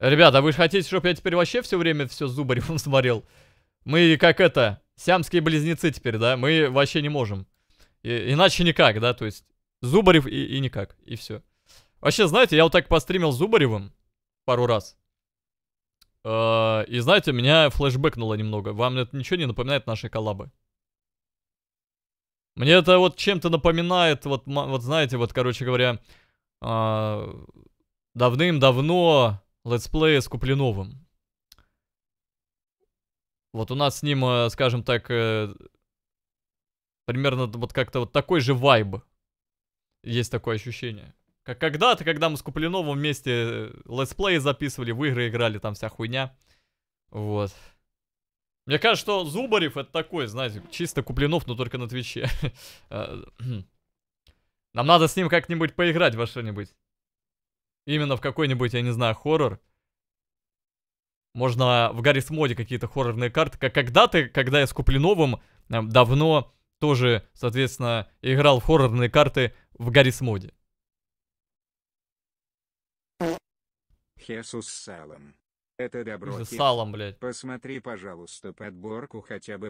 Ребята, а вы же хотите, чтобы я теперь вообще все время все зубарем смотрел? Мы как это, сиамские близнецы теперь, да? Мы вообще не можем. И, иначе никак, да? То есть Зубарев и, и никак, и все. Вообще, знаете, я вот так постримил Зубаревым пару раз. Э, и знаете, меня флешбэкнуло немного. Вам это ничего не напоминает наши коллабы? Мне это вот чем-то напоминает, вот, вот знаете, вот, короче говоря, э, давным-давно летсплея с Куплиновым. Вот у нас с ним, э, скажем так, э, примерно вот как-то вот такой же вайб. Есть такое ощущение. Как когда-то, когда мы с Куплиновым вместе э, летсплей записывали, в игры играли, там вся хуйня. Вот. Мне кажется, что Зубарев это такой, знаете, чисто Куплинов, но только на Твиче. Нам надо с ним как-нибудь поиграть во что-нибудь именно в какой-нибудь, я не знаю, хоррор. Можно в Гаррис Моде какие-то хоррорные карты. Как когда-то, когда я с Куплиновым эм, давно тоже, соответственно, играл в хоррорные карты в Гаррис Моде. Хесус Салом. Это добро. Салом, блядь. Посмотри, пожалуйста, подборку хотя бы